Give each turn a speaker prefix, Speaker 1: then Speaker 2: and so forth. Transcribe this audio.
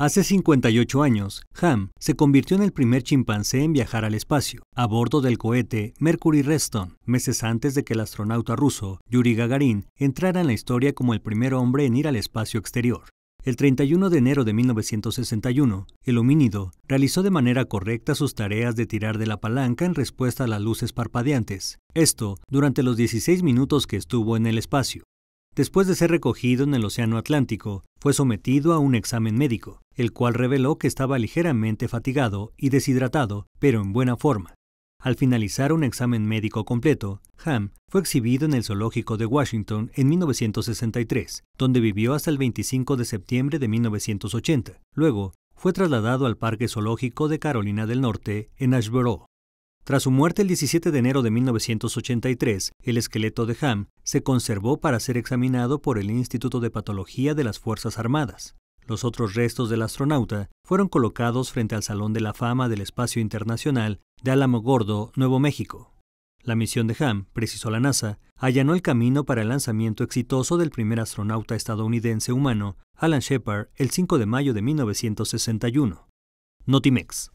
Speaker 1: Hace 58 años, Ham se convirtió en el primer chimpancé en viajar al espacio, a bordo del cohete Mercury reston meses antes de que el astronauta ruso Yuri Gagarin entrara en la historia como el primer hombre en ir al espacio exterior. El 31 de enero de 1961, el homínido realizó de manera correcta sus tareas de tirar de la palanca en respuesta a las luces parpadeantes, esto durante los 16 minutos que estuvo en el espacio. Después de ser recogido en el Océano Atlántico, fue sometido a un examen médico, el cual reveló que estaba ligeramente fatigado y deshidratado, pero en buena forma. Al finalizar un examen médico completo, Ham fue exhibido en el Zoológico de Washington en 1963, donde vivió hasta el 25 de septiembre de 1980. Luego, fue trasladado al Parque Zoológico de Carolina del Norte, en Ashboro. Tras su muerte el 17 de enero de 1983, el esqueleto de Ham se conservó para ser examinado por el Instituto de Patología de las Fuerzas Armadas. Los otros restos del astronauta fueron colocados frente al Salón de la Fama del Espacio Internacional de Álamo Gordo, Nuevo México. La misión de Ham, precisó la NASA, allanó el camino para el lanzamiento exitoso del primer astronauta estadounidense humano, Alan Shepard, el 5 de mayo de 1961. Notimex.